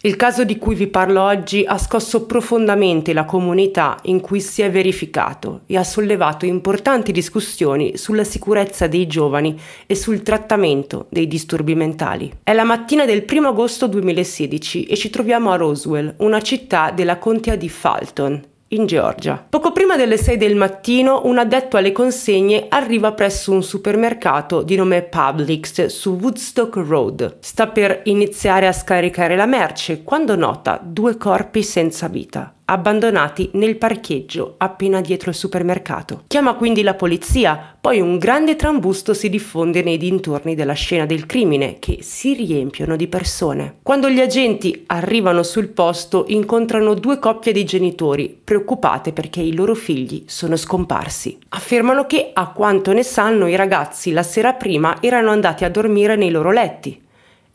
Il caso di cui vi parlo oggi ha scosso profondamente la comunità in cui si è verificato e ha sollevato importanti discussioni sulla sicurezza dei giovani e sul trattamento dei disturbi mentali. È la mattina del 1 agosto 2016 e ci troviamo a Roswell, una città della contea di Fulton, in Georgia. Poco prima delle 6 del mattino un addetto alle consegne arriva presso un supermercato di nome Publix su Woodstock Road. Sta per iniziare a scaricare la merce quando nota due corpi senza vita abbandonati nel parcheggio appena dietro il supermercato. Chiama quindi la polizia, poi un grande trambusto si diffonde nei dintorni della scena del crimine che si riempiono di persone. Quando gli agenti arrivano sul posto incontrano due coppie di genitori preoccupate perché i loro figli sono scomparsi. Affermano che a quanto ne sanno i ragazzi la sera prima erano andati a dormire nei loro letti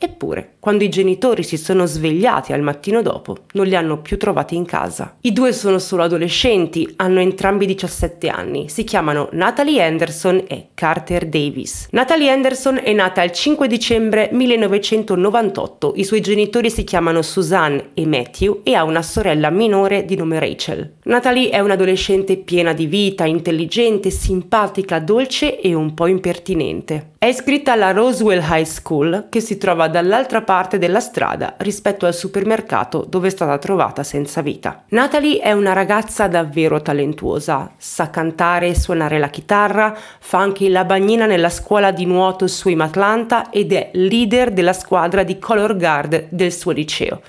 Eppure, quando i genitori si sono svegliati al mattino dopo, non li hanno più trovati in casa. I due sono solo adolescenti, hanno entrambi 17 anni, si chiamano Natalie Anderson e Carter Davis. Natalie Anderson è nata il 5 dicembre 1998, i suoi genitori si chiamano Suzanne e Matthew e ha una sorella minore di nome Rachel. Natalie è un'adolescente piena di vita, intelligente, simpatica, dolce e un po' impertinente. È iscritta alla Roswell High School, che si trova dall'altra parte della strada rispetto al supermercato dove è stata trovata senza vita. Natalie è una ragazza davvero talentuosa, sa cantare e suonare la chitarra, fa anche la bagnina nella scuola di nuoto su Swim Atlanta ed è leader della squadra di color guard del suo liceo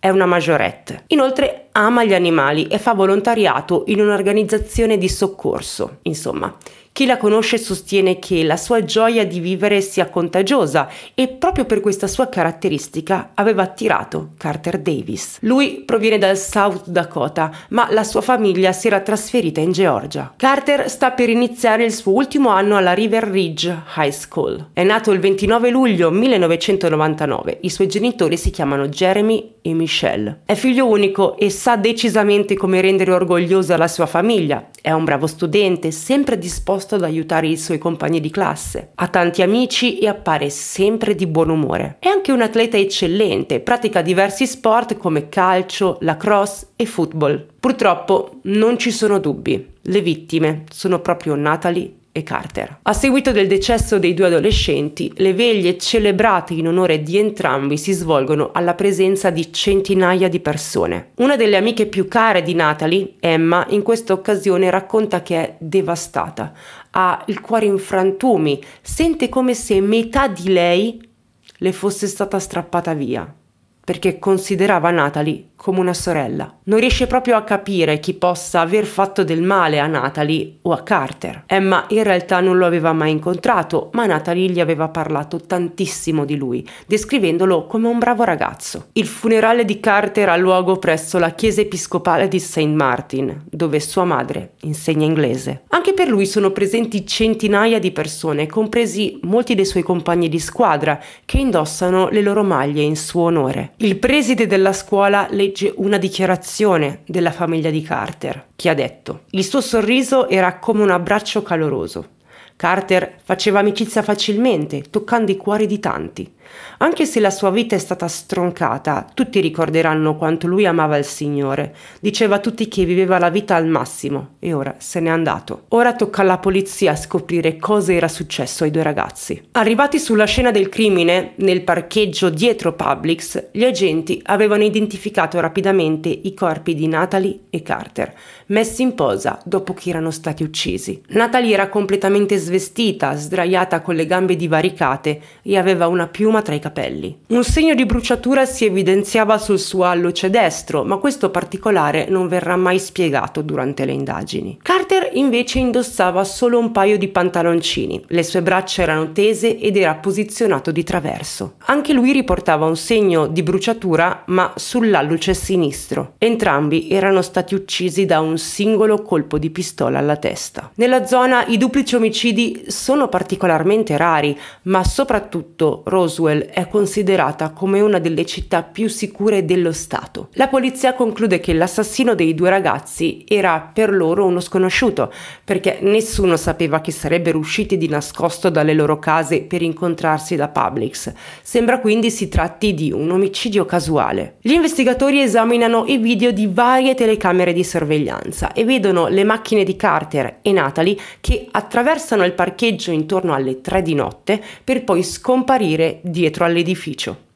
è una maggiorette. Inoltre ama gli animali e fa volontariato in un'organizzazione di soccorso. Insomma, chi la conosce sostiene che la sua gioia di vivere sia contagiosa e proprio per questa sua caratteristica aveva attirato Carter Davis. Lui proviene dal South Dakota, ma la sua famiglia si era trasferita in Georgia. Carter sta per iniziare il suo ultimo anno alla River Ridge High School. È nato il 29 luglio 1999. I suoi genitori si chiamano Jeremy e Michelle. È figlio unico e sa decisamente come rendere orgogliosa la sua famiglia. È un bravo studente, sempre disposto disposto ad aiutare i suoi compagni di classe. Ha tanti amici e appare sempre di buon umore. È anche un atleta eccellente, pratica diversi sport come calcio, lacrosse e football. Purtroppo non ci sono dubbi, le vittime sono proprio Natalie e Carter. A seguito del decesso dei due adolescenti, le veglie celebrate in onore di entrambi si svolgono alla presenza di centinaia di persone. Una delle amiche più care di Natalie, Emma, in questa occasione racconta che è devastata, ha il cuore in frantumi, sente come se metà di lei le fosse stata strappata via, perché considerava Natalie come una sorella. Non riesce proprio a capire chi possa aver fatto del male a Natalie o a Carter. Emma in realtà non lo aveva mai incontrato, ma Natalie gli aveva parlato tantissimo di lui, descrivendolo come un bravo ragazzo. Il funerale di Carter ha luogo presso la chiesa episcopale di St. Martin, dove sua madre insegna inglese. Anche per lui sono presenti centinaia di persone, compresi molti dei suoi compagni di squadra, che indossano le loro maglie in suo onore. Il preside della scuola le legge una dichiarazione della famiglia di Carter, che ha detto Il suo sorriso era come un abbraccio caloroso. Carter faceva amicizia facilmente, toccando i cuori di tanti. Anche se la sua vita è stata stroncata, tutti ricorderanno quanto lui amava il Signore. Diceva a tutti che viveva la vita al massimo e ora se n'è andato. Ora tocca alla polizia scoprire cosa era successo ai due ragazzi. Arrivati sulla scena del crimine, nel parcheggio dietro Publix, gli agenti avevano identificato rapidamente i corpi di Natalie e Carter, messi in posa dopo che erano stati uccisi. Natalie era completamente svestita, sdraiata con le gambe divaricate e aveva una piuma piuma tra i capelli. Un segno di bruciatura si evidenziava sul suo alluce destro, ma questo particolare non verrà mai spiegato durante le indagini. Carter invece indossava solo un paio di pantaloncini, le sue braccia erano tese ed era posizionato di traverso. Anche lui riportava un segno di bruciatura, ma sull'alluce sinistro. Entrambi erano stati uccisi da un singolo colpo di pistola alla testa. Nella zona i duplici omicidi sono particolarmente rari, ma soprattutto Roswell Roswell è considerata come una delle città più sicure dello Stato. La polizia conclude che l'assassino dei due ragazzi era per loro uno sconosciuto, perché nessuno sapeva che sarebbero usciti di nascosto dalle loro case per incontrarsi da Publix. Sembra quindi si tratti di un omicidio casuale. Gli investigatori esaminano i video di varie telecamere di sorveglianza e vedono le macchine di Carter e Natalie che attraversano il parcheggio intorno alle 3 di notte per poi scomparire di dietro all'edificio.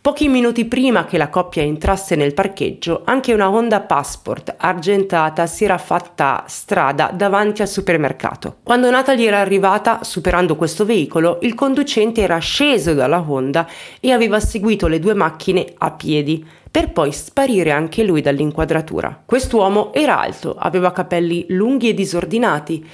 Pochi minuti prima che la coppia entrasse nel parcheggio, anche una Honda Passport argentata si era fatta strada davanti al supermercato. Quando Natalie era arrivata, superando questo veicolo, il conducente era sceso dalla Honda e aveva seguito le due macchine a piedi, per poi sparire anche lui dall'inquadratura. Quest'uomo era alto, aveva capelli lunghi e disordinati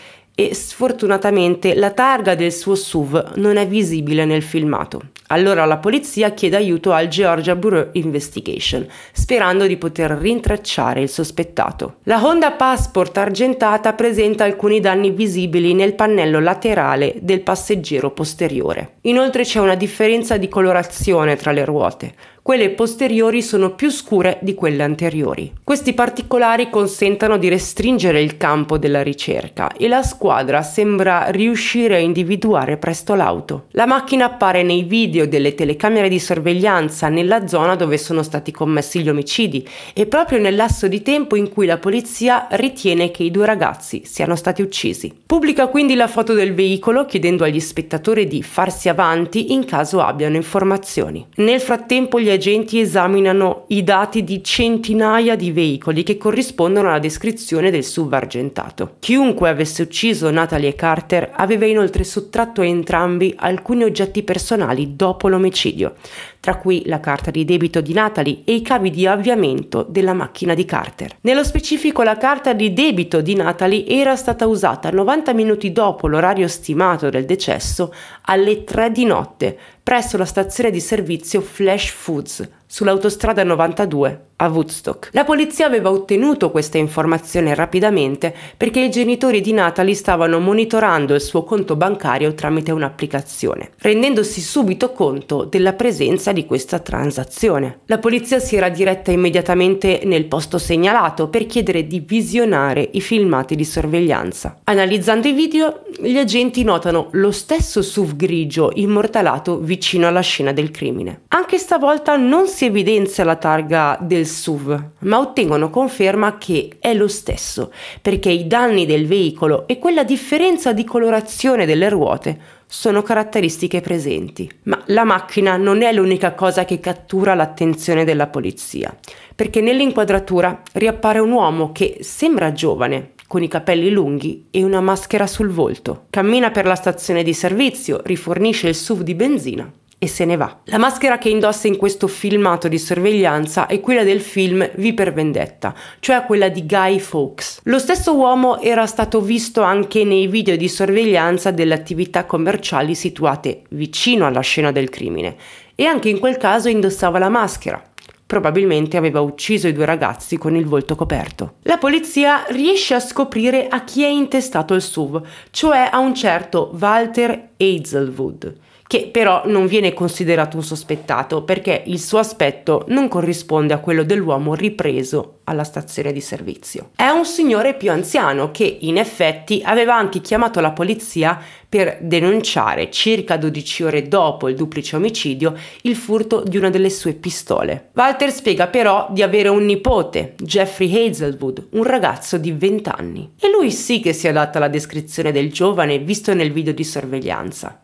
e sfortunatamente la targa del suo SUV non è visibile nel filmato. Allora la polizia chiede aiuto al Georgia Bureau Investigation, sperando di poter rintracciare il sospettato. La Honda Passport argentata presenta alcuni danni visibili nel pannello laterale del passeggero posteriore. Inoltre c'è una differenza di colorazione tra le ruote quelle posteriori sono più scure di quelle anteriori. Questi particolari consentono di restringere il campo della ricerca e la squadra sembra riuscire a individuare presto l'auto. La macchina appare nei video delle telecamere di sorveglianza nella zona dove sono stati commessi gli omicidi e proprio nel lasso di tempo in cui la polizia ritiene che i due ragazzi siano stati uccisi. Pubblica quindi la foto del veicolo chiedendo agli spettatori di farsi avanti in caso abbiano informazioni. Nel frattempo gli agenti esaminano i dati di centinaia di veicoli che corrispondono alla descrizione del SUV argentato. Chiunque avesse ucciso Natalie Carter aveva inoltre sottratto a entrambi alcuni oggetti personali dopo l'omicidio, tra cui la carta di debito di Natalie e i cavi di avviamento della macchina di Carter. Nello specifico la carta di debito di Natalie era stata usata 90 minuti dopo l'orario stimato del decesso alle 3 di notte presso la stazione di servizio Flash Foods sull'autostrada 92 a Woodstock. La polizia aveva ottenuto questa informazione rapidamente perché i genitori di Natalie stavano monitorando il suo conto bancario tramite un'applicazione, rendendosi subito conto della presenza di questa transazione. La polizia si era diretta immediatamente nel posto segnalato per chiedere di visionare i filmati di sorveglianza. Analizzando i video, gli agenti notano lo stesso SUV grigio immortalato vicino alla scena del crimine. Anche stavolta non si si evidenzia la targa del SUV, ma ottengono conferma che è lo stesso, perché i danni del veicolo e quella differenza di colorazione delle ruote sono caratteristiche presenti. Ma la macchina non è l'unica cosa che cattura l'attenzione della polizia, perché nell'inquadratura riappare un uomo che sembra giovane, con i capelli lunghi e una maschera sul volto. Cammina per la stazione di servizio, rifornisce il SUV di benzina e se ne va. La maschera che indossa in questo filmato di sorveglianza è quella del film Vi per Vendetta, cioè quella di Guy Fawkes. Lo stesso uomo era stato visto anche nei video di sorveglianza delle attività commerciali situate vicino alla scena del crimine e anche in quel caso indossava la maschera probabilmente aveva ucciso i due ragazzi con il volto coperto. La polizia riesce a scoprire a chi è intestato il SUV, cioè a un certo Walter Hazelwood che però non viene considerato un sospettato perché il suo aspetto non corrisponde a quello dell'uomo ripreso alla stazione di servizio. È un signore più anziano che in effetti aveva anche chiamato la polizia per denunciare circa 12 ore dopo il duplice omicidio il furto di una delle sue pistole. Walter spiega però di avere un nipote, Jeffrey Hazelwood, un ragazzo di 20 anni. E lui sì che si adatta alla descrizione del giovane visto nel video di sorveglianza.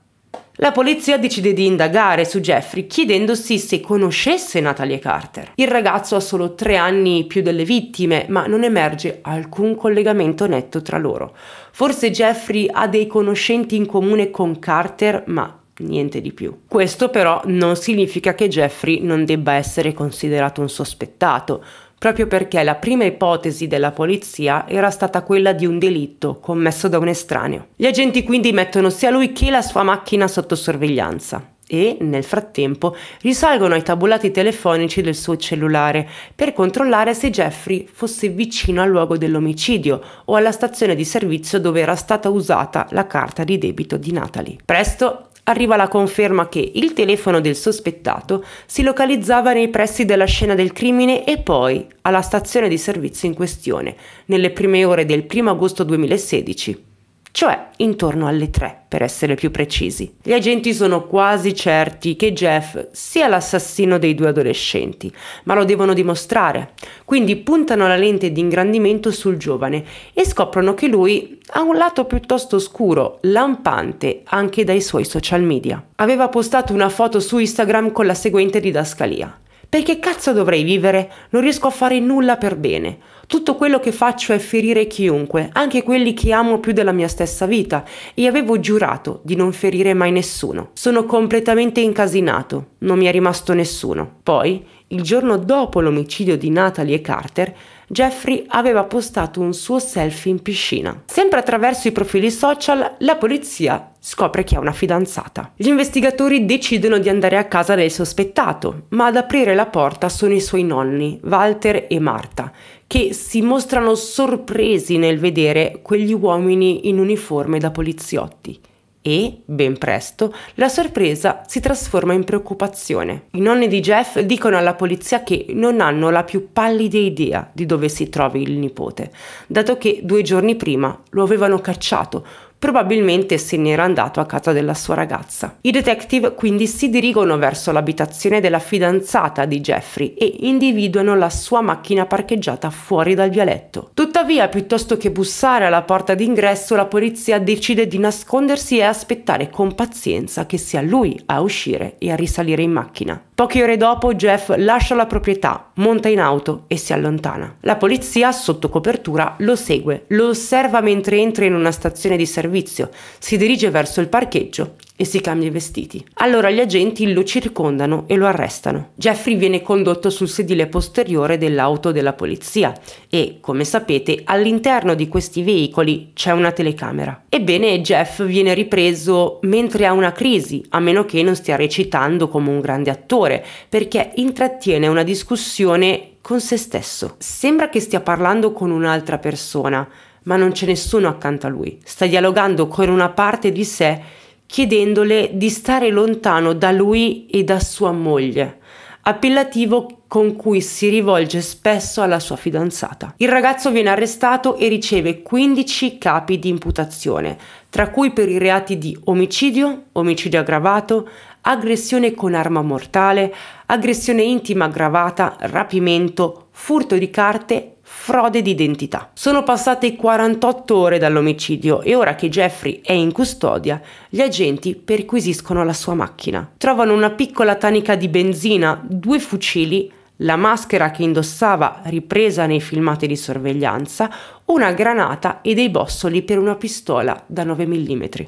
La polizia decide di indagare su Jeffrey chiedendosi se conoscesse Natalie Carter. Il ragazzo ha solo tre anni più delle vittime, ma non emerge alcun collegamento netto tra loro. Forse Jeffrey ha dei conoscenti in comune con Carter, ma niente di più. Questo però non significa che Jeffrey non debba essere considerato un sospettato, proprio perché la prima ipotesi della polizia era stata quella di un delitto commesso da un estraneo. Gli agenti quindi mettono sia lui che la sua macchina sotto sorveglianza e, nel frattempo, risalgono ai tabulati telefonici del suo cellulare per controllare se Jeffrey fosse vicino al luogo dell'omicidio o alla stazione di servizio dove era stata usata la carta di debito di Natalie. Presto arriva la conferma che il telefono del sospettato si localizzava nei pressi della scena del crimine e poi alla stazione di servizio in questione, nelle prime ore del 1 agosto 2016 cioè intorno alle 3 per essere più precisi. Gli agenti sono quasi certi che Jeff sia l'assassino dei due adolescenti, ma lo devono dimostrare, quindi puntano la lente di ingrandimento sul giovane e scoprono che lui ha un lato piuttosto scuro, lampante anche dai suoi social media. Aveva postato una foto su Instagram con la seguente didascalia. Perché cazzo dovrei vivere? Non riesco a fare nulla per bene. Tutto quello che faccio è ferire chiunque, anche quelli che amo più della mia stessa vita, e avevo giurato di non ferire mai nessuno. Sono completamente incasinato, non mi è rimasto nessuno. Poi, il giorno dopo l'omicidio di Natalie e Carter, Jeffrey aveva postato un suo selfie in piscina. Sempre attraverso i profili social, la polizia scopre che ha una fidanzata. Gli investigatori decidono di andare a casa del sospettato, ma ad aprire la porta sono i suoi nonni, Walter e Marta, che si mostrano sorpresi nel vedere quegli uomini in uniforme da poliziotti e, ben presto, la sorpresa si trasforma in preoccupazione. I nonni di Jeff dicono alla polizia che non hanno la più pallida idea di dove si trovi il nipote, dato che due giorni prima lo avevano cacciato probabilmente se n'era andato a casa della sua ragazza. I detective quindi si dirigono verso l'abitazione della fidanzata di Jeffrey e individuano la sua macchina parcheggiata fuori dal vialetto. Tuttavia, piuttosto che bussare alla porta d'ingresso, la polizia decide di nascondersi e aspettare con pazienza che sia lui a uscire e a risalire in macchina. Poche ore dopo Jeff lascia la proprietà, monta in auto e si allontana. La polizia, sotto copertura, lo segue, lo osserva mentre entra in una stazione di servizio, si dirige verso il parcheggio e si cambia i vestiti. Allora gli agenti lo circondano e lo arrestano. Jeffrey viene condotto sul sedile posteriore dell'auto della polizia e, come sapete, all'interno di questi veicoli c'è una telecamera. Ebbene, Jeff viene ripreso mentre ha una crisi, a meno che non stia recitando come un grande attore, perché intrattiene una discussione con se stesso. Sembra che stia parlando con un'altra persona, ma non c'è nessuno accanto a lui. Sta dialogando con una parte di sé chiedendole di stare lontano da lui e da sua moglie, appellativo con cui si rivolge spesso alla sua fidanzata. Il ragazzo viene arrestato e riceve 15 capi di imputazione, tra cui per i reati di omicidio, omicidio aggravato, aggressione con arma mortale, aggressione intima aggravata, rapimento, furto di carte frode d'identità. Sono passate 48 ore dall'omicidio e ora che Jeffrey è in custodia, gli agenti perquisiscono la sua macchina. Trovano una piccola tanica di benzina, due fucili, la maschera che indossava ripresa nei filmati di sorveglianza, una granata e dei bossoli per una pistola da 9 mm.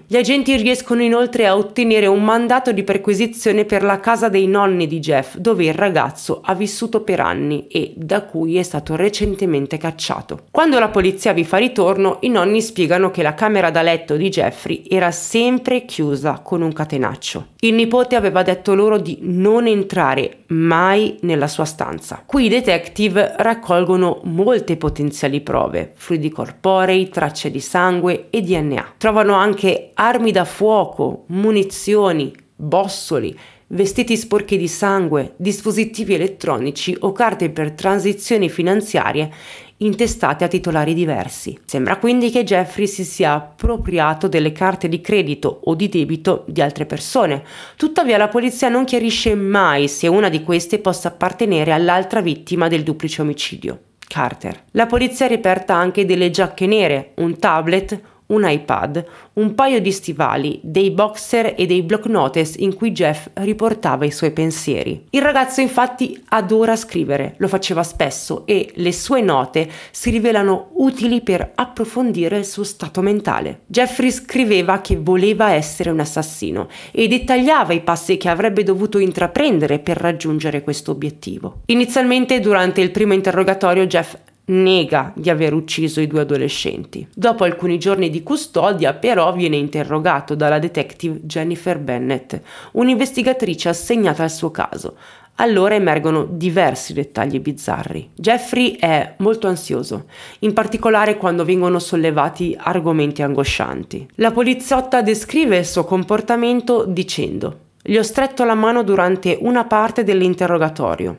Gli agenti riescono inoltre a ottenere un mandato di perquisizione per la casa dei nonni di Jeff, dove il ragazzo ha vissuto per anni e da cui è stato recentemente cacciato. Quando la polizia vi fa ritorno, i nonni spiegano che la camera da letto di Jeffrey era sempre chiusa con un catenaccio. Il nipote aveva detto loro di non entrare mai nella sua stanza. Qui i detective raccolgono molte potenziali prove, frutto fluidi corporei, tracce di sangue e DNA. Trovano anche armi da fuoco, munizioni, bossoli, vestiti sporchi di sangue, dispositivi elettronici o carte per transizioni finanziarie intestate a titolari diversi. Sembra quindi che Jeffrey si sia appropriato delle carte di credito o di debito di altre persone. Tuttavia la polizia non chiarisce mai se una di queste possa appartenere all'altra vittima del duplice omicidio. Carter. La polizia riperta anche delle giacche nere, un tablet, un iPad, un paio di stivali, dei boxer e dei block notes in cui Jeff riportava i suoi pensieri. Il ragazzo infatti adora scrivere, lo faceva spesso e le sue note si rivelano utili per approfondire il suo stato mentale. Jeffrey scriveva che voleva essere un assassino e dettagliava i passi che avrebbe dovuto intraprendere per raggiungere questo obiettivo. Inizialmente durante il primo interrogatorio Jeff nega di aver ucciso i due adolescenti. Dopo alcuni giorni di custodia però viene interrogato dalla detective Jennifer Bennett, un'investigatrice assegnata al suo caso. Allora emergono diversi dettagli bizzarri. Jeffrey è molto ansioso, in particolare quando vengono sollevati argomenti angoscianti. La poliziotta descrive il suo comportamento dicendo Gli ho stretto la mano durante una parte dell'interrogatorio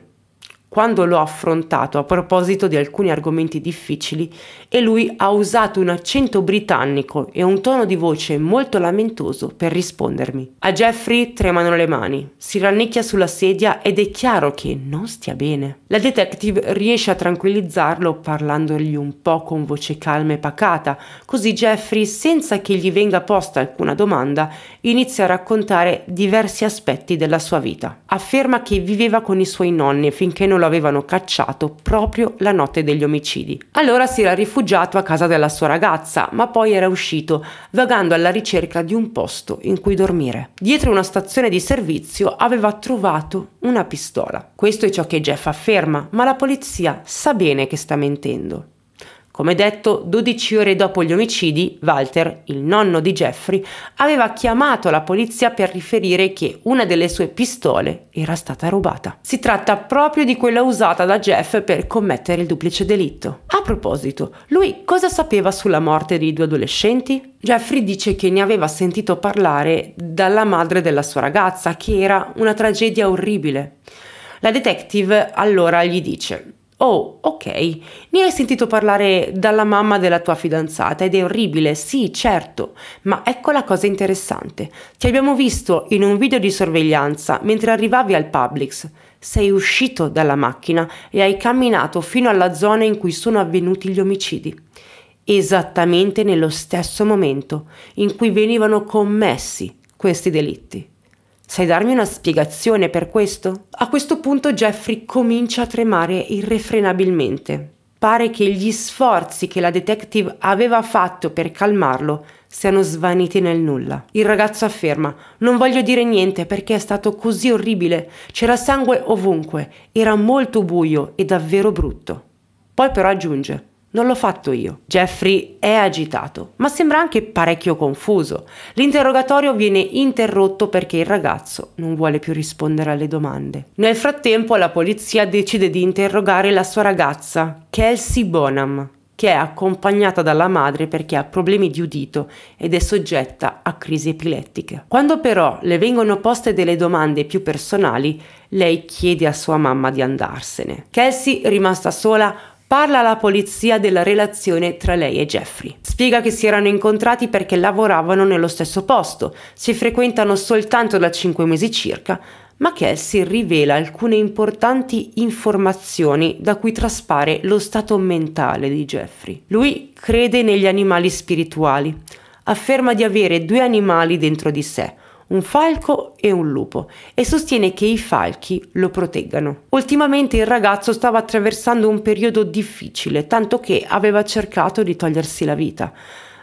quando l'ho affrontato a proposito di alcuni argomenti difficili e lui ha usato un accento britannico e un tono di voce molto lamentoso per rispondermi. A Jeffrey tremano le mani, si rannicchia sulla sedia ed è chiaro che non stia bene. La detective riesce a tranquillizzarlo parlandogli un po' con voce calma e pacata, così Jeffrey, senza che gli venga posta alcuna domanda, inizia a raccontare diversi aspetti della sua vita. Afferma che viveva con i suoi nonni finché non lo avevano cacciato proprio la notte degli omicidi. Allora si era rifugiato a casa della sua ragazza, ma poi era uscito, vagando alla ricerca di un posto in cui dormire. Dietro una stazione di servizio aveva trovato una pistola. Questo è ciò che Jeff afferma, ma la polizia sa bene che sta mentendo. Come detto, 12 ore dopo gli omicidi, Walter, il nonno di Jeffrey, aveva chiamato la polizia per riferire che una delle sue pistole era stata rubata. Si tratta proprio di quella usata da Jeff per commettere il duplice delitto. A proposito, lui cosa sapeva sulla morte dei due adolescenti? Jeffrey dice che ne aveva sentito parlare dalla madre della sua ragazza, che era una tragedia orribile. La detective allora gli dice Oh, ok, ne hai sentito parlare dalla mamma della tua fidanzata ed è orribile, sì, certo, ma ecco la cosa interessante. Ti abbiamo visto in un video di sorveglianza mentre arrivavi al Publix. Sei uscito dalla macchina e hai camminato fino alla zona in cui sono avvenuti gli omicidi. Esattamente nello stesso momento in cui venivano commessi questi delitti. Sai darmi una spiegazione per questo? A questo punto Jeffrey comincia a tremare irrefrenabilmente. Pare che gli sforzi che la detective aveva fatto per calmarlo siano svaniti nel nulla. Il ragazzo afferma: Non voglio dire niente perché è stato così orribile. C'era sangue ovunque, era molto buio e davvero brutto. Poi però aggiunge: non l'ho fatto io. Jeffrey è agitato, ma sembra anche parecchio confuso. L'interrogatorio viene interrotto perché il ragazzo non vuole più rispondere alle domande. Nel frattempo la polizia decide di interrogare la sua ragazza, Kelsey Bonham, che è accompagnata dalla madre perché ha problemi di udito ed è soggetta a crisi epilettiche. Quando però le vengono poste delle domande più personali, lei chiede a sua mamma di andarsene. Kelsey, rimasta sola, parla alla polizia della relazione tra lei e Jeffrey. Spiega che si erano incontrati perché lavoravano nello stesso posto, si frequentano soltanto da 5 mesi circa, ma Kelsey rivela alcune importanti informazioni da cui traspare lo stato mentale di Jeffrey. Lui crede negli animali spirituali, afferma di avere due animali dentro di sé, un falco e un lupo e sostiene che i falchi lo proteggano. Ultimamente il ragazzo stava attraversando un periodo difficile, tanto che aveva cercato di togliersi la vita.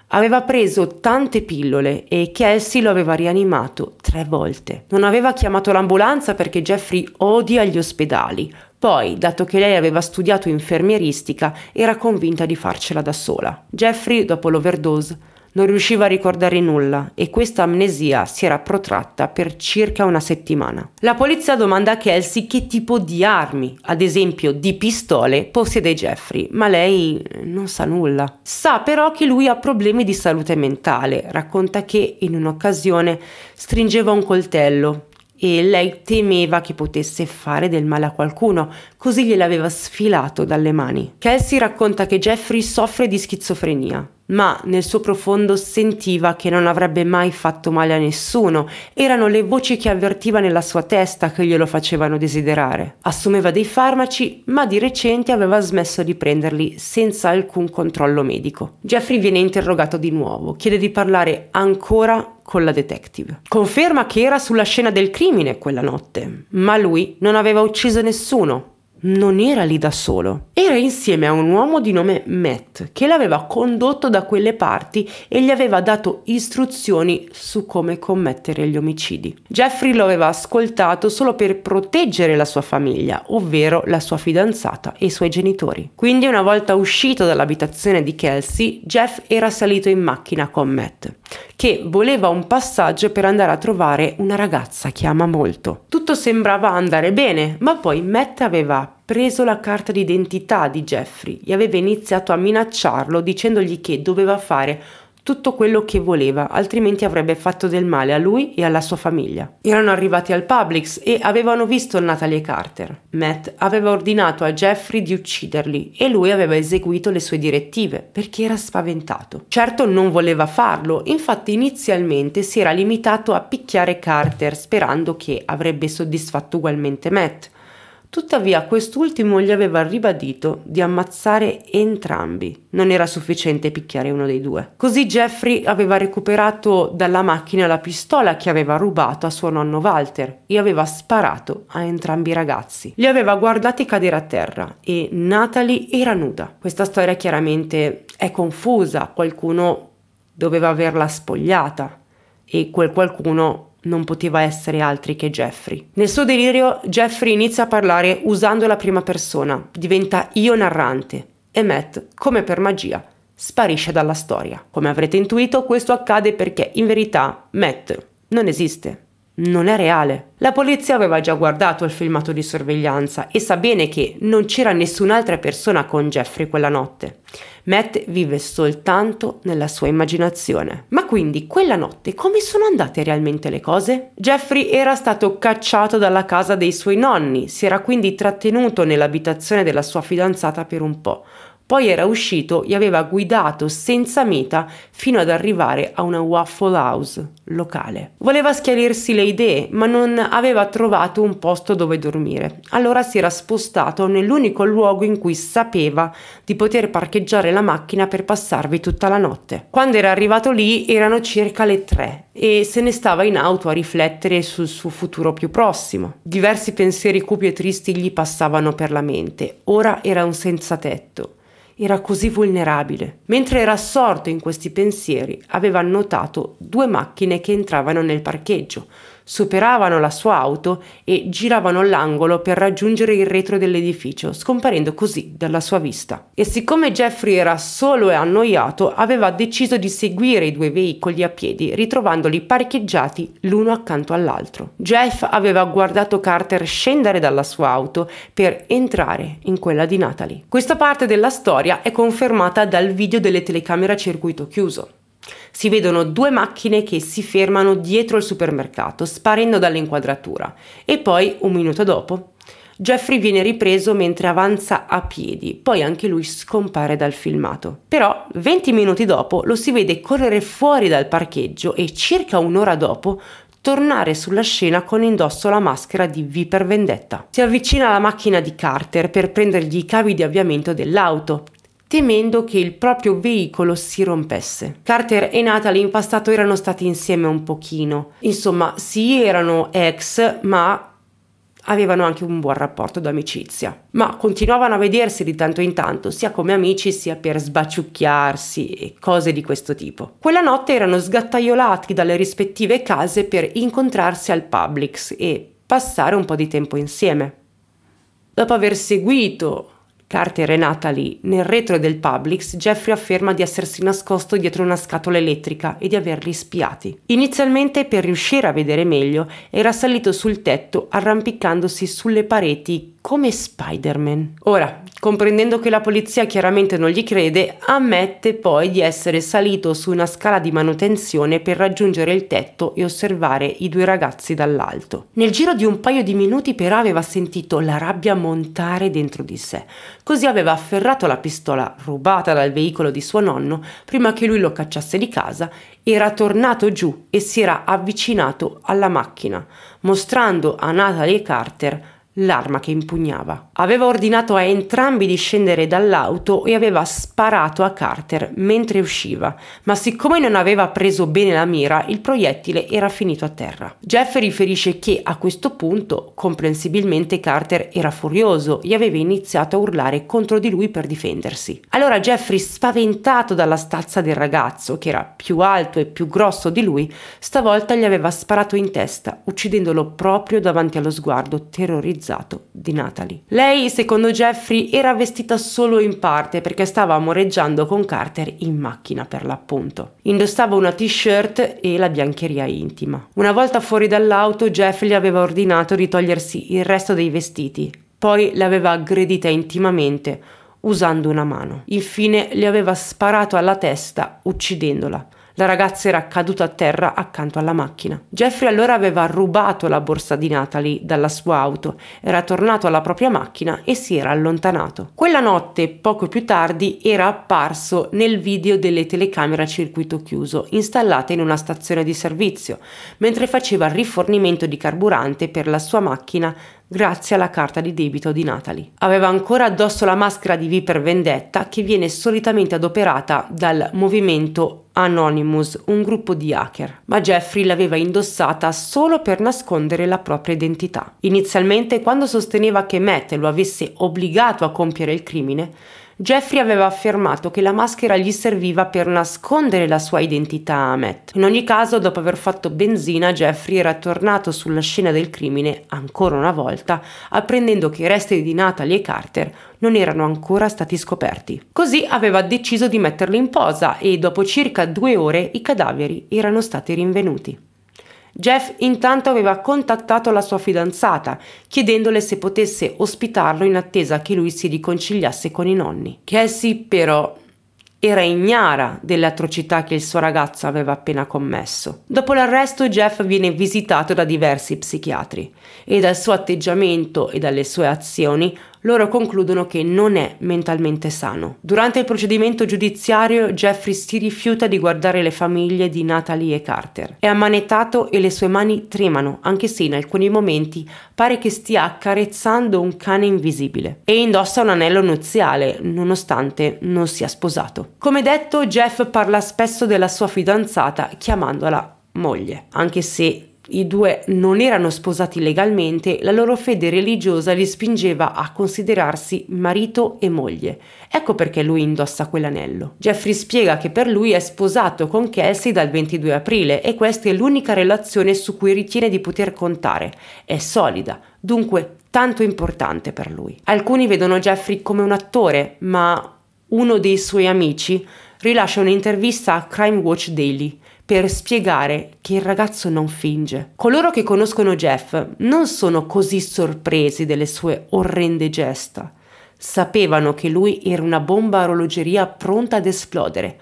Aveva preso tante pillole e Kelsey lo aveva rianimato tre volte. Non aveva chiamato l'ambulanza perché Jeffrey odia gli ospedali. Poi, dato che lei aveva studiato infermieristica, era convinta di farcela da sola. Jeffrey, dopo l'overdose, non riusciva a ricordare nulla e questa amnesia si era protratta per circa una settimana. La polizia domanda a Kelsey che tipo di armi, ad esempio di pistole, possiede Jeffrey, ma lei eh, non sa nulla. Sa però che lui ha problemi di salute mentale, racconta che in un'occasione stringeva un coltello e lei temeva che potesse fare del male a qualcuno, così gliel'aveva sfilato dalle mani. Kelsey racconta che Jeffrey soffre di schizofrenia, ma nel suo profondo sentiva che non avrebbe mai fatto male a nessuno, erano le voci che avvertiva nella sua testa che glielo facevano desiderare. Assumeva dei farmaci, ma di recente aveva smesso di prenderli senza alcun controllo medico. Jeffrey viene interrogato di nuovo, chiede di parlare ancora con la detective. Conferma che era sulla scena del crimine quella notte, ma lui non aveva ucciso nessuno, non era lì da solo. Era insieme a un uomo di nome Matt che l'aveva condotto da quelle parti e gli aveva dato istruzioni su come commettere gli omicidi. Jeffrey lo aveva ascoltato solo per proteggere la sua famiglia, ovvero la sua fidanzata e i suoi genitori. Quindi una volta uscito dall'abitazione di Kelsey, Jeff era salito in macchina con Matt, che voleva un passaggio per andare a trovare una ragazza che ama molto. Tutto sembrava andare bene, ma poi Matt aveva preso la carta d'identità di Jeffrey e aveva iniziato a minacciarlo dicendogli che doveva fare tutto quello che voleva, altrimenti avrebbe fatto del male a lui e alla sua famiglia. Erano arrivati al Publix e avevano visto Natalie Carter. Matt aveva ordinato a Jeffrey di ucciderli e lui aveva eseguito le sue direttive perché era spaventato. Certo non voleva farlo, infatti inizialmente si era limitato a picchiare Carter sperando che avrebbe soddisfatto ugualmente Matt. Tuttavia quest'ultimo gli aveva ribadito di ammazzare entrambi. Non era sufficiente picchiare uno dei due. Così Jeffrey aveva recuperato dalla macchina la pistola che aveva rubato a suo nonno Walter e aveva sparato a entrambi i ragazzi. Li aveva guardati cadere a terra e Natalie era nuda. Questa storia chiaramente è confusa, qualcuno doveva averla spogliata e quel qualcuno non poteva essere altri che Jeffrey. Nel suo delirio Jeffrey inizia a parlare usando la prima persona, diventa io narrante e Matt, come per magia, sparisce dalla storia. Come avrete intuito questo accade perché in verità Matt non esiste non è reale. La polizia aveva già guardato il filmato di sorveglianza e sa bene che non c'era nessun'altra persona con Jeffrey quella notte. Matt vive soltanto nella sua immaginazione. Ma quindi quella notte come sono andate realmente le cose? Jeffrey era stato cacciato dalla casa dei suoi nonni, si era quindi trattenuto nell'abitazione della sua fidanzata per un po'. Poi era uscito e aveva guidato senza meta fino ad arrivare a una Waffle House locale. Voleva schiarirsi le idee, ma non aveva trovato un posto dove dormire. Allora si era spostato nell'unico luogo in cui sapeva di poter parcheggiare la macchina per passarvi tutta la notte. Quando era arrivato lì erano circa le tre e se ne stava in auto a riflettere sul suo futuro più prossimo. Diversi pensieri cupi e tristi gli passavano per la mente. Ora era un senza tetto era così vulnerabile. Mentre era assorto in questi pensieri, aveva notato due macchine che entravano nel parcheggio, superavano la sua auto e giravano l'angolo per raggiungere il retro dell'edificio, scomparendo così dalla sua vista. E siccome Jeffrey era solo e annoiato, aveva deciso di seguire i due veicoli a piedi, ritrovandoli parcheggiati l'uno accanto all'altro. Jeff aveva guardato Carter scendere dalla sua auto per entrare in quella di Natalie. Questa parte della storia è confermata dal video delle telecamere a circuito chiuso. Si vedono due macchine che si fermano dietro il supermercato, sparendo dall'inquadratura, e poi, un minuto dopo, Jeffrey viene ripreso mentre avanza a piedi, poi anche lui scompare dal filmato. Però 20 minuti dopo lo si vede correre fuori dal parcheggio e circa un'ora dopo tornare sulla scena con indosso la maschera di Viper Vendetta. Si avvicina alla macchina di Carter per prendergli i cavi di avviamento dell'auto, temendo che il proprio veicolo si rompesse. Carter e Natalie in passato erano stati insieme un pochino, insomma sì erano ex ma avevano anche un buon rapporto d'amicizia, ma continuavano a vedersi di tanto in tanto, sia come amici sia per sbaciucchiarsi e cose di questo tipo. Quella notte erano sgattaiolati dalle rispettive case per incontrarsi al Publix e passare un po' di tempo insieme. Dopo aver seguito Carter e Natalie, nel retro del Publix, Jeffrey afferma di essersi nascosto dietro una scatola elettrica e di averli spiati. Inizialmente, per riuscire a vedere meglio, era salito sul tetto arrampicandosi sulle pareti come Spider-Man. Ora, comprendendo che la polizia chiaramente non gli crede, ammette poi di essere salito su una scala di manutenzione per raggiungere il tetto e osservare i due ragazzi dall'alto. Nel giro di un paio di minuti però aveva sentito la rabbia montare dentro di sé, così aveva afferrato la pistola rubata dal veicolo di suo nonno prima che lui lo cacciasse di casa, era tornato giù e si era avvicinato alla macchina, mostrando a Natalie Carter l'arma che impugnava. Aveva ordinato a entrambi di scendere dall'auto e aveva sparato a Carter mentre usciva, ma siccome non aveva preso bene la mira, il proiettile era finito a terra. Jeff riferisce che a questo punto, comprensibilmente, Carter era furioso e aveva iniziato a urlare contro di lui per difendersi. Allora Jeffrey, spaventato dalla stazza del ragazzo, che era più alto e più grosso di lui, stavolta gli aveva sparato in testa, uccidendolo proprio davanti allo sguardo terrorizzato alcolizzato di Natalie. Lei, secondo Jeffrey, era vestita solo in parte perché stava amoreggiando con Carter in macchina per l'appunto. Indossava una t-shirt e la biancheria intima. Una volta fuori dall'auto, Jeff le aveva ordinato di togliersi il resto dei vestiti, poi l'aveva aggredita intimamente usando una mano. Infine le aveva sparato alla testa uccidendola, la ragazza era caduta a terra accanto alla macchina. Jeffrey allora aveva rubato la borsa di Natalie dalla sua auto, era tornato alla propria macchina e si era allontanato. Quella notte, poco più tardi, era apparso nel video delle telecamere a circuito chiuso installate in una stazione di servizio, mentre faceva rifornimento di carburante per la sua macchina grazie alla carta di debito di Natalie. Aveva ancora addosso la maschera di Viper vendetta che viene solitamente adoperata dal movimento Anonymous, un gruppo di hacker, ma Jeffrey l'aveva indossata solo per nascondere la propria identità. Inizialmente, quando sosteneva che Matt lo avesse obbligato a compiere il crimine, Jeffrey aveva affermato che la maschera gli serviva per nascondere la sua identità a Matt. In ogni caso, dopo aver fatto benzina, Jeffrey era tornato sulla scena del crimine ancora una volta, apprendendo che i resti di Natalie e Carter non erano ancora stati scoperti. Così aveva deciso di metterli in posa e dopo circa due ore i cadaveri erano stati rinvenuti. Jeff intanto aveva contattato la sua fidanzata, chiedendole se potesse ospitarlo in attesa che lui si riconciliasse con i nonni. Cassie però era ignara delle atrocità che il suo ragazzo aveva appena commesso. Dopo l'arresto Jeff viene visitato da diversi psichiatri e dal suo atteggiamento e dalle sue azioni loro concludono che non è mentalmente sano. Durante il procedimento giudiziario Jeffrey si rifiuta di guardare le famiglie di Natalie e Carter. È ammanettato e le sue mani tremano, anche se in alcuni momenti pare che stia accarezzando un cane invisibile. E indossa un anello nuziale, nonostante non sia sposato. Come detto, Jeff parla spesso della sua fidanzata chiamandola moglie, anche se i due non erano sposati legalmente, la loro fede religiosa li spingeva a considerarsi marito e moglie. Ecco perché lui indossa quell'anello. Jeffrey spiega che per lui è sposato con Kelsey dal 22 aprile e questa è l'unica relazione su cui ritiene di poter contare. È solida, dunque tanto importante per lui. Alcuni vedono Jeffrey come un attore, ma uno dei suoi amici rilascia un'intervista a Crime Watch Daily per spiegare che il ragazzo non finge. Coloro che conoscono Jeff non sono così sorpresi delle sue orrende gesta. Sapevano che lui era una bomba a orologeria pronta ad esplodere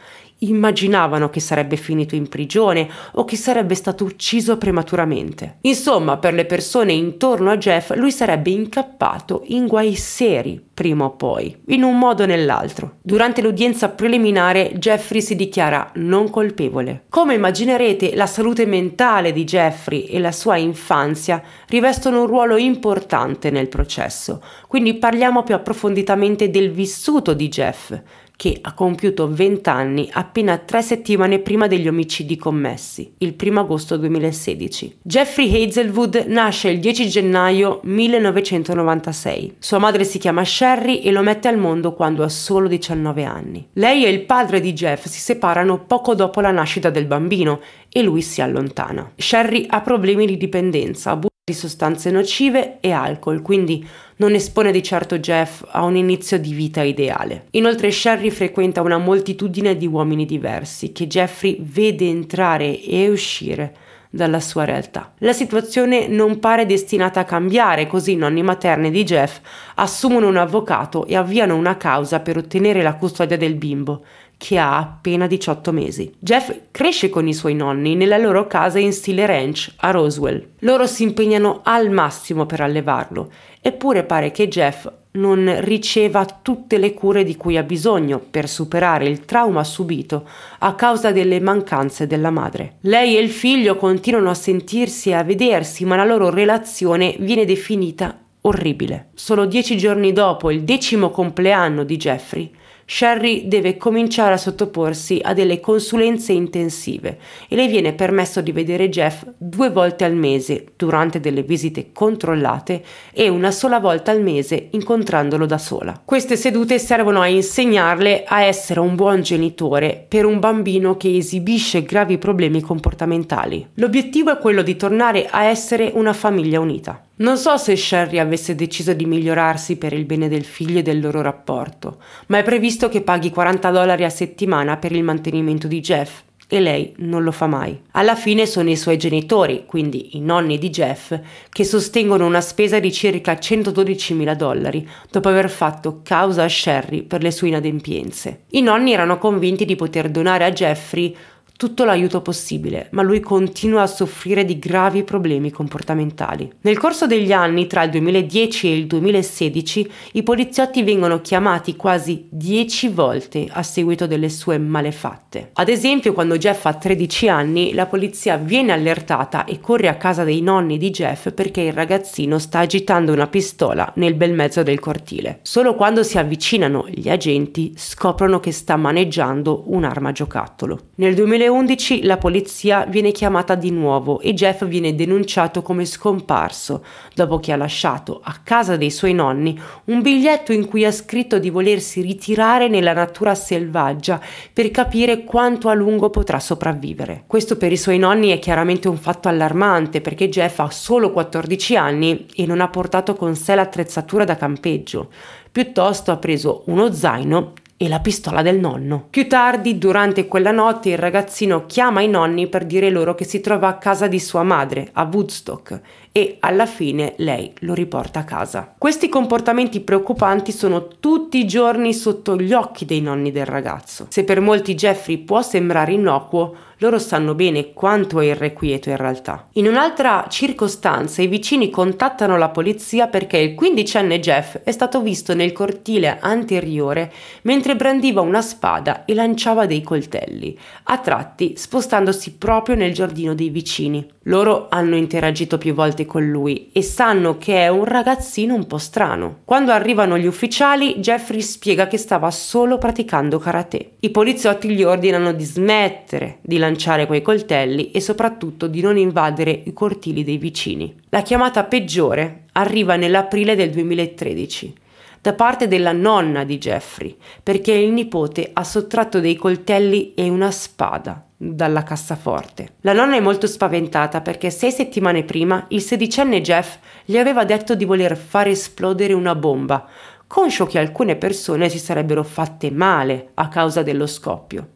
immaginavano che sarebbe finito in prigione o che sarebbe stato ucciso prematuramente. Insomma, per le persone intorno a Jeff lui sarebbe incappato in guai seri prima o poi, in un modo o nell'altro. Durante l'udienza preliminare Jeffrey si dichiara non colpevole. Come immaginerete, la salute mentale di Jeffrey e la sua infanzia rivestono un ruolo importante nel processo, quindi parliamo più approfonditamente del vissuto di Jeff, che ha compiuto 20 anni appena tre settimane prima degli omicidi commessi, il 1 agosto 2016. Jeffrey Hazelwood nasce il 10 gennaio 1996. Sua madre si chiama Sherry e lo mette al mondo quando ha solo 19 anni. Lei e il padre di Jeff si separano poco dopo la nascita del bambino e lui si allontana. Sherry ha problemi di dipendenza, di sostanze nocive e alcol, quindi non espone di certo Jeff a un inizio di vita ideale. Inoltre Sherry frequenta una moltitudine di uomini diversi che Jeffrey vede entrare e uscire dalla sua realtà. La situazione non pare destinata a cambiare, così i nonni materni di Jeff assumono un avvocato e avviano una causa per ottenere la custodia del bimbo che ha appena 18 mesi. Jeff cresce con i suoi nonni nella loro casa in stile ranch a Roswell. Loro si impegnano al massimo per allevarlo, eppure pare che Jeff non riceva tutte le cure di cui ha bisogno per superare il trauma subito a causa delle mancanze della madre. Lei e il figlio continuano a sentirsi e a vedersi, ma la loro relazione viene definita orribile. Solo dieci giorni dopo il decimo compleanno di Jeffrey, Sherry deve cominciare a sottoporsi a delle consulenze intensive e le viene permesso di vedere Jeff due volte al mese durante delle visite controllate e una sola volta al mese incontrandolo da sola. Queste sedute servono a insegnarle a essere un buon genitore per un bambino che esibisce gravi problemi comportamentali. L'obiettivo è quello di tornare a essere una famiglia unita. Non so se Sherry avesse deciso di migliorarsi per il bene del figlio e del loro rapporto, ma è previsto che paghi 40 dollari a settimana per il mantenimento di Jeff e lei non lo fa mai. Alla fine sono i suoi genitori, quindi i nonni di Jeff, che sostengono una spesa di circa 112 mila dollari dopo aver fatto causa a Sherry per le sue inadempienze. I nonni erano convinti di poter donare a Jeffrey tutto l'aiuto possibile, ma lui continua a soffrire di gravi problemi comportamentali. Nel corso degli anni, tra il 2010 e il 2016, i poliziotti vengono chiamati quasi 10 volte a seguito delle sue malefatte. Ad esempio, quando Jeff ha 13 anni, la polizia viene allertata e corre a casa dei nonni di Jeff perché il ragazzino sta agitando una pistola nel bel mezzo del cortile. Solo quando si avvicinano gli agenti scoprono che sta maneggiando un'arma giocattolo. Nel 2011 2011 la polizia viene chiamata di nuovo e Jeff viene denunciato come scomparso, dopo che ha lasciato a casa dei suoi nonni un biglietto in cui ha scritto di volersi ritirare nella natura selvaggia per capire quanto a lungo potrà sopravvivere. Questo per i suoi nonni è chiaramente un fatto allarmante perché Jeff ha solo 14 anni e non ha portato con sé l'attrezzatura da campeggio piuttosto ha preso uno zaino e la pistola del nonno. Più tardi, durante quella notte, il ragazzino chiama i nonni per dire loro che si trova a casa di sua madre, a Woodstock, e alla fine lei lo riporta a casa. Questi comportamenti preoccupanti sono tutti i giorni sotto gli occhi dei nonni del ragazzo. Se per molti Jeffrey può sembrare innocuo, loro sanno bene quanto è irrequieto in realtà. In un'altra circostanza i vicini contattano la polizia perché il quindicenne Jeff è stato visto nel cortile anteriore mentre brandiva una spada e lanciava dei coltelli, a tratti spostandosi proprio nel giardino dei vicini. Loro hanno interagito più volte con lui e sanno che è un ragazzino un po' strano. Quando arrivano gli ufficiali, Jeffrey spiega che stava solo praticando karate. I poliziotti gli ordinano di smettere di lanciare quei coltelli e soprattutto di non invadere i cortili dei vicini. La chiamata peggiore arriva nell'aprile del 2013 da parte della nonna di Jeffrey, perché il nipote ha sottratto dei coltelli e una spada dalla cassaforte. La nonna è molto spaventata perché sei settimane prima il sedicenne Jeff gli aveva detto di voler far esplodere una bomba, conscio che alcune persone si sarebbero fatte male a causa dello scoppio.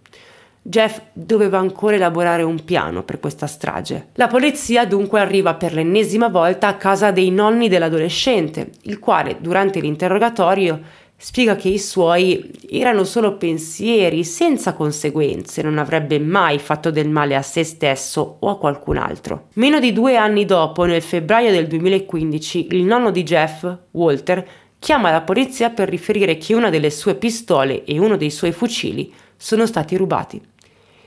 Jeff doveva ancora elaborare un piano per questa strage. La polizia dunque arriva per l'ennesima volta a casa dei nonni dell'adolescente, il quale durante l'interrogatorio Spiega che i suoi erano solo pensieri senza conseguenze, non avrebbe mai fatto del male a se stesso o a qualcun altro. Meno di due anni dopo, nel febbraio del 2015, il nonno di Jeff, Walter, chiama la polizia per riferire che una delle sue pistole e uno dei suoi fucili sono stati rubati.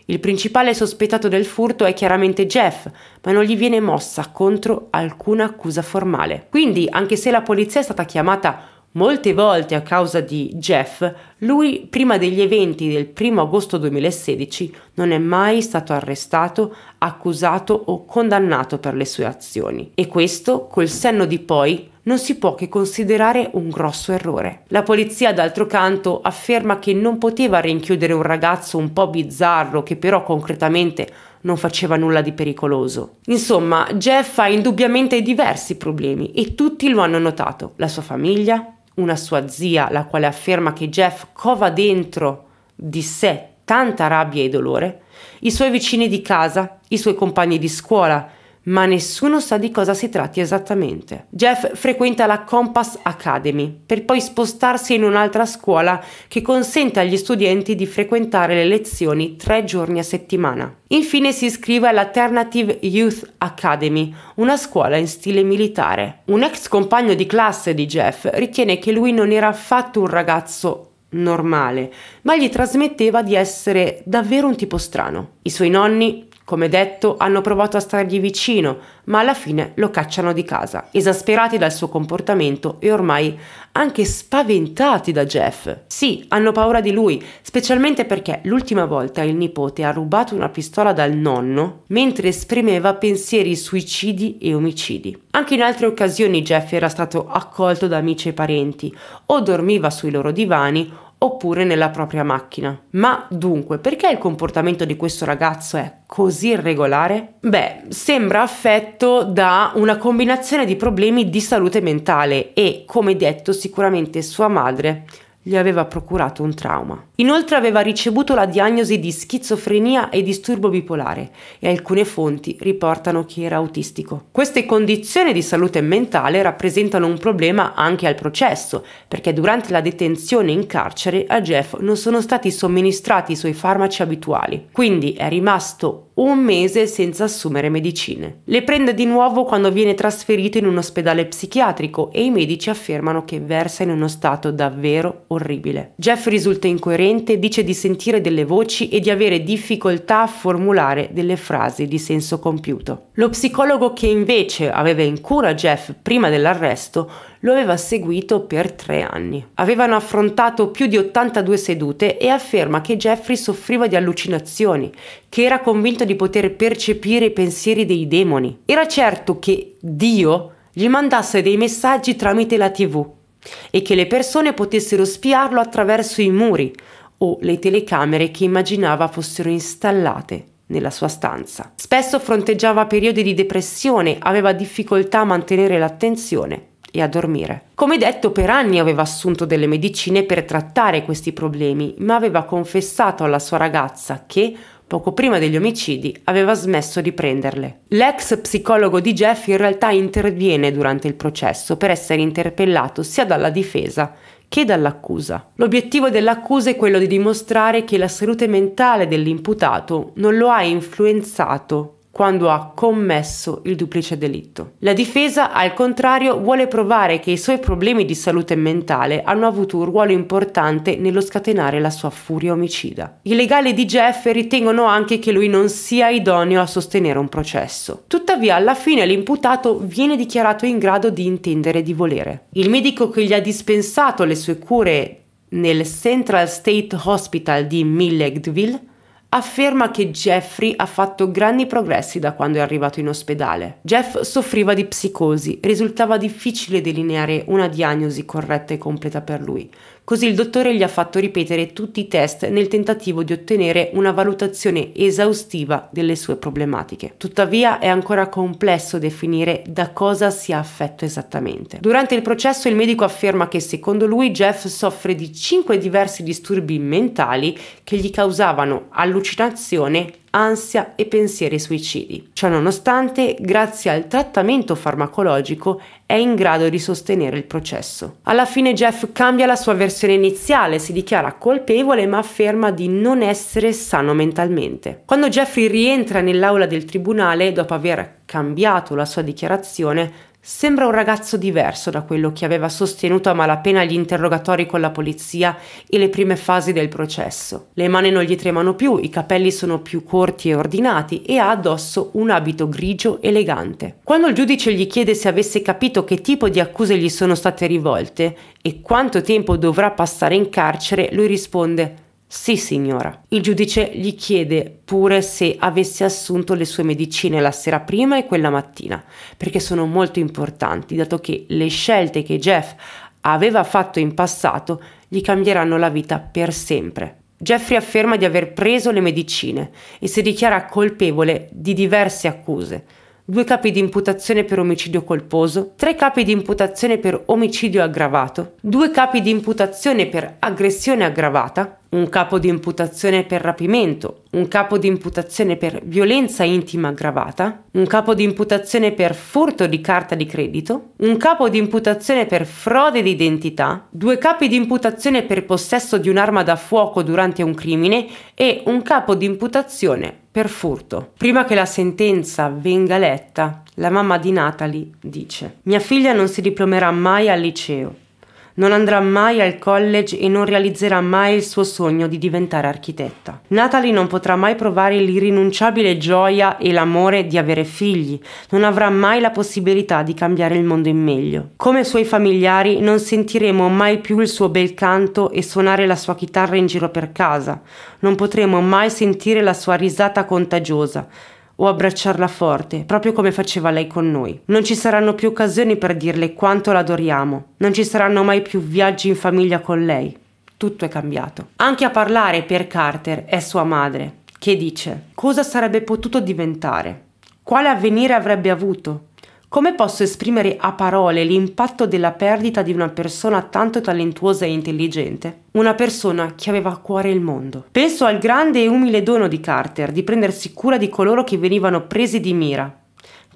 Il principale sospettato del furto è chiaramente Jeff, ma non gli viene mossa contro alcuna accusa formale. Quindi, anche se la polizia è stata chiamata Molte volte a causa di Jeff, lui prima degli eventi del 1 agosto 2016 non è mai stato arrestato, accusato o condannato per le sue azioni. E questo, col senno di poi, non si può che considerare un grosso errore. La polizia, d'altro canto, afferma che non poteva rinchiudere un ragazzo un po' bizzarro che però concretamente non faceva nulla di pericoloso. Insomma, Jeff ha indubbiamente diversi problemi e tutti lo hanno notato, la sua famiglia, una sua zia, la quale afferma che Jeff cova dentro di sé tanta rabbia e dolore, i suoi vicini di casa, i suoi compagni di scuola, ma nessuno sa di cosa si tratti esattamente. Jeff frequenta la Compass Academy per poi spostarsi in un'altra scuola che consente agli studenti di frequentare le lezioni tre giorni a settimana. Infine si iscrive all'Alternative Youth Academy, una scuola in stile militare. Un ex compagno di classe di Jeff ritiene che lui non era affatto un ragazzo normale, ma gli trasmetteva di essere davvero un tipo strano. I suoi nonni come detto, hanno provato a stargli vicino, ma alla fine lo cacciano di casa, esasperati dal suo comportamento e ormai anche spaventati da Jeff. Sì, hanno paura di lui, specialmente perché l'ultima volta il nipote ha rubato una pistola dal nonno mentre esprimeva pensieri suicidi e omicidi. Anche in altre occasioni Jeff era stato accolto da amici e parenti, o dormiva sui loro divani oppure nella propria macchina. Ma dunque, perché il comportamento di questo ragazzo è così irregolare? Beh, sembra affetto da una combinazione di problemi di salute mentale e, come detto, sicuramente sua madre gli aveva procurato un trauma. Inoltre aveva ricevuto la diagnosi di schizofrenia e disturbo bipolare e alcune fonti riportano che era autistico. Queste condizioni di salute mentale rappresentano un problema anche al processo, perché durante la detenzione in carcere a Jeff non sono stati somministrati i suoi farmaci abituali, quindi è rimasto un mese senza assumere medicine. Le prende di nuovo quando viene trasferito in un ospedale psichiatrico e i medici affermano che versa in uno stato davvero orribile. Jeff risulta incoerente, dice di sentire delle voci e di avere difficoltà a formulare delle frasi di senso compiuto. Lo psicologo che invece aveva in cura Jeff prima dell'arresto lo aveva seguito per tre anni. Avevano affrontato più di 82 sedute e afferma che Jeffrey soffriva di allucinazioni, che era convinto di poter percepire i pensieri dei demoni. Era certo che Dio gli mandasse dei messaggi tramite la tv e che le persone potessero spiarlo attraverso i muri o le telecamere che immaginava fossero installate nella sua stanza. Spesso fronteggiava periodi di depressione, aveva difficoltà a mantenere l'attenzione e a dormire. Come detto, per anni aveva assunto delle medicine per trattare questi problemi, ma aveva confessato alla sua ragazza che poco prima degli omicidi, aveva smesso di prenderle. L'ex psicologo di Jeff in realtà interviene durante il processo per essere interpellato sia dalla difesa che dall'accusa. L'obiettivo dell'accusa è quello di dimostrare che la salute mentale dell'imputato non lo ha influenzato quando ha commesso il duplice delitto. La difesa, al contrario, vuole provare che i suoi problemi di salute mentale hanno avuto un ruolo importante nello scatenare la sua furia omicida. I legali di Jeff ritengono anche che lui non sia idoneo a sostenere un processo. Tuttavia, alla fine l'imputato viene dichiarato in grado di intendere di volere. Il medico che gli ha dispensato le sue cure nel Central State Hospital di Milledgeville afferma che Jeffrey ha fatto grandi progressi da quando è arrivato in ospedale. Jeff soffriva di psicosi, risultava difficile delineare una diagnosi corretta e completa per lui, Così il dottore gli ha fatto ripetere tutti i test nel tentativo di ottenere una valutazione esaustiva delle sue problematiche. Tuttavia è ancora complesso definire da cosa sia affetto esattamente. Durante il processo il medico afferma che secondo lui Jeff soffre di 5 diversi disturbi mentali che gli causavano allucinazione, ansia e pensieri suicidi. Ciononostante, grazie al trattamento farmacologico, è in grado di sostenere il processo. Alla fine Jeff cambia la sua versione iniziale, si dichiara colpevole ma afferma di non essere sano mentalmente. Quando Jeffrey rientra nell'aula del tribunale, dopo aver cambiato la sua dichiarazione, Sembra un ragazzo diverso da quello che aveva sostenuto a malapena gli interrogatori con la polizia e le prime fasi del processo. Le mani non gli tremano più, i capelli sono più corti e ordinati e ha addosso un abito grigio elegante. Quando il giudice gli chiede se avesse capito che tipo di accuse gli sono state rivolte e quanto tempo dovrà passare in carcere, lui risponde sì, signora. Il giudice gli chiede pure se avesse assunto le sue medicine la sera prima e quella mattina, perché sono molto importanti, dato che le scelte che Jeff aveva fatto in passato gli cambieranno la vita per sempre. Jeffrey afferma di aver preso le medicine e si dichiara colpevole di diverse accuse. Due capi di imputazione per omicidio colposo, tre capi di imputazione per omicidio aggravato, due capi di imputazione per aggressione aggravata, un capo di imputazione per rapimento, un capo di imputazione per violenza intima aggravata, un capo di imputazione per furto di carta di credito, un capo di imputazione per frode d'identità, due capi di imputazione per possesso di un'arma da fuoco durante un crimine e un capo di imputazione per furto. Prima che la sentenza venga letta, la mamma di Natalie dice: Mia figlia non si diplomerà mai al liceo non andrà mai al college e non realizzerà mai il suo sogno di diventare architetta. Natalie non potrà mai provare l'irrinunciabile gioia e l'amore di avere figli, non avrà mai la possibilità di cambiare il mondo in meglio. Come suoi familiari non sentiremo mai più il suo bel canto e suonare la sua chitarra in giro per casa, non potremo mai sentire la sua risata contagiosa, o abbracciarla forte, proprio come faceva lei con noi. Non ci saranno più occasioni per dirle quanto la adoriamo, non ci saranno mai più viaggi in famiglia con lei. Tutto è cambiato. Anche a parlare per Carter è sua madre, che dice cosa sarebbe potuto diventare, quale avvenire avrebbe avuto, come posso esprimere a parole l'impatto della perdita di una persona tanto talentuosa e intelligente? Una persona che aveva a cuore il mondo. Penso al grande e umile dono di Carter di prendersi cura di coloro che venivano presi di mira,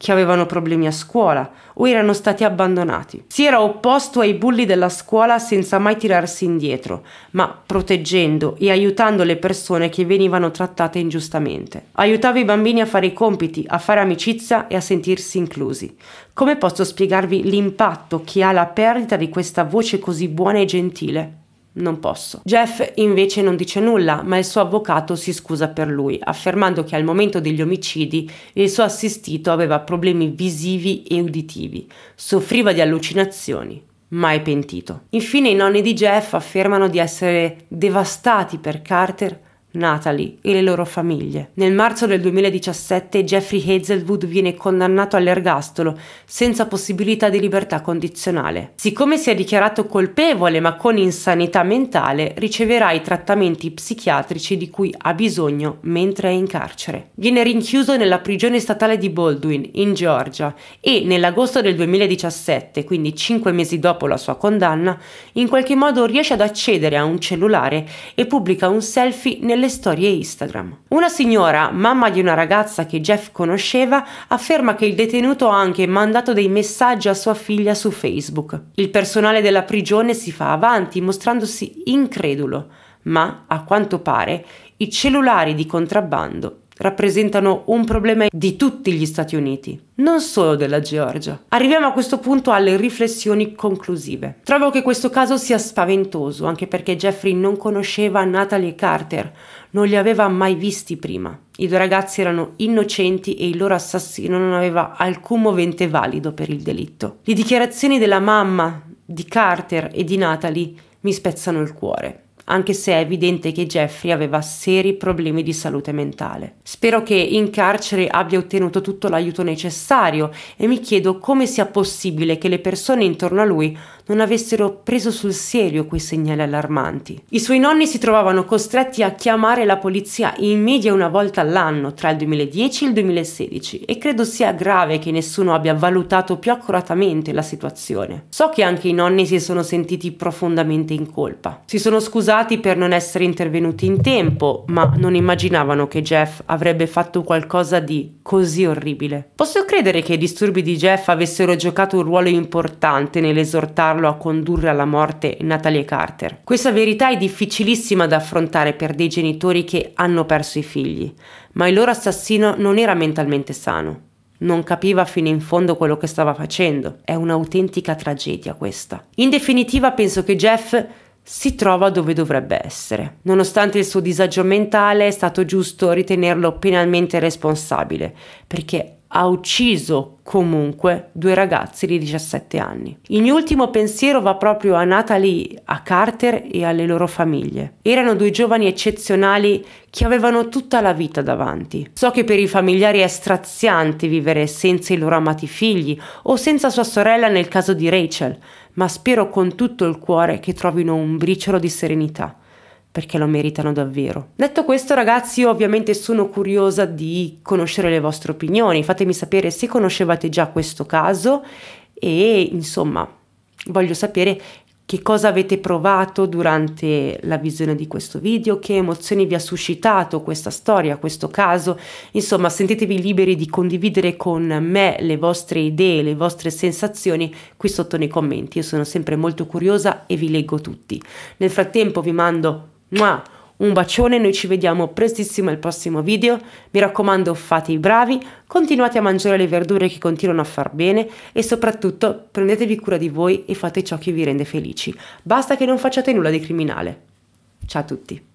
che avevano problemi a scuola o erano stati abbandonati. Si era opposto ai bulli della scuola senza mai tirarsi indietro, ma proteggendo e aiutando le persone che venivano trattate ingiustamente. Aiutava i bambini a fare i compiti, a fare amicizia e a sentirsi inclusi. Come posso spiegarvi l'impatto che ha la perdita di questa voce così buona e gentile? Non posso. Jeff invece non dice nulla, ma il suo avvocato si scusa per lui, affermando che al momento degli omicidi il suo assistito aveva problemi visivi e uditivi, soffriva di allucinazioni mai pentito. Infine i nonni di Jeff affermano di essere devastati per Carter Natalie e le loro famiglie. Nel marzo del 2017 Jeffrey Hazelwood viene condannato all'ergastolo senza possibilità di libertà condizionale. Siccome si è dichiarato colpevole ma con insanità mentale, riceverà i trattamenti psichiatrici di cui ha bisogno mentre è in carcere. Viene rinchiuso nella prigione statale di Baldwin, in Georgia, e nell'agosto del 2017, quindi cinque mesi dopo la sua condanna, in qualche modo riesce ad accedere a un cellulare e pubblica un selfie nelle nelle storie Instagram. Una signora, mamma di una ragazza che Jeff conosceva, afferma che il detenuto ha anche mandato dei messaggi a sua figlia su Facebook. Il personale della prigione si fa avanti mostrandosi incredulo, ma a quanto pare i cellulari di contrabbando rappresentano un problema di tutti gli Stati Uniti, non solo della Georgia. Arriviamo a questo punto alle riflessioni conclusive. Trovo che questo caso sia spaventoso, anche perché Jeffrey non conosceva Natalie Carter, non li aveva mai visti prima. I due ragazzi erano innocenti e il loro assassino non aveva alcun movente valido per il delitto. Le dichiarazioni della mamma, di Carter e di Natalie mi spezzano il cuore anche se è evidente che Jeffrey aveva seri problemi di salute mentale. Spero che in carcere abbia ottenuto tutto l'aiuto necessario e mi chiedo come sia possibile che le persone intorno a lui non avessero preso sul serio quei segnali allarmanti. I suoi nonni si trovavano costretti a chiamare la polizia in media una volta all'anno tra il 2010 e il 2016 e credo sia grave che nessuno abbia valutato più accuratamente la situazione. So che anche i nonni si sono sentiti profondamente in colpa. Si sono scusati per non essere intervenuti in tempo, ma non immaginavano che Jeff avrebbe fatto qualcosa di così orribile. Posso credere che i disturbi di Jeff avessero giocato un ruolo importante nell'esortare aiutarlo a condurre alla morte Natalie Carter. Questa verità è difficilissima da affrontare per dei genitori che hanno perso i figli, ma il loro assassino non era mentalmente sano. Non capiva fino in fondo quello che stava facendo. È un'autentica tragedia questa. In definitiva penso che Jeff si trova dove dovrebbe essere. Nonostante il suo disagio mentale è stato giusto ritenerlo penalmente responsabile, perché ha ucciso comunque due ragazzi di 17 anni. Il mio ultimo pensiero va proprio a Natalie, a Carter e alle loro famiglie. Erano due giovani eccezionali che avevano tutta la vita davanti. So che per i familiari è straziante vivere senza i loro amati figli o senza sua sorella nel caso di Rachel, ma spero con tutto il cuore che trovino un briciolo di serenità perché lo meritano davvero. Detto questo ragazzi io ovviamente sono curiosa di conoscere le vostre opinioni, fatemi sapere se conoscevate già questo caso e insomma voglio sapere che cosa avete provato durante la visione di questo video, che emozioni vi ha suscitato questa storia, questo caso. Insomma, sentitevi liberi di condividere con me le vostre idee, le vostre sensazioni qui sotto nei commenti. Io sono sempre molto curiosa e vi leggo tutti. Nel frattempo vi mando Mua. Un bacione, noi ci vediamo prestissimo al prossimo video. Mi raccomando, fate i bravi, continuate a mangiare le verdure che continuano a far bene e soprattutto prendetevi cura di voi e fate ciò che vi rende felici. Basta che non facciate nulla di criminale. Ciao a tutti.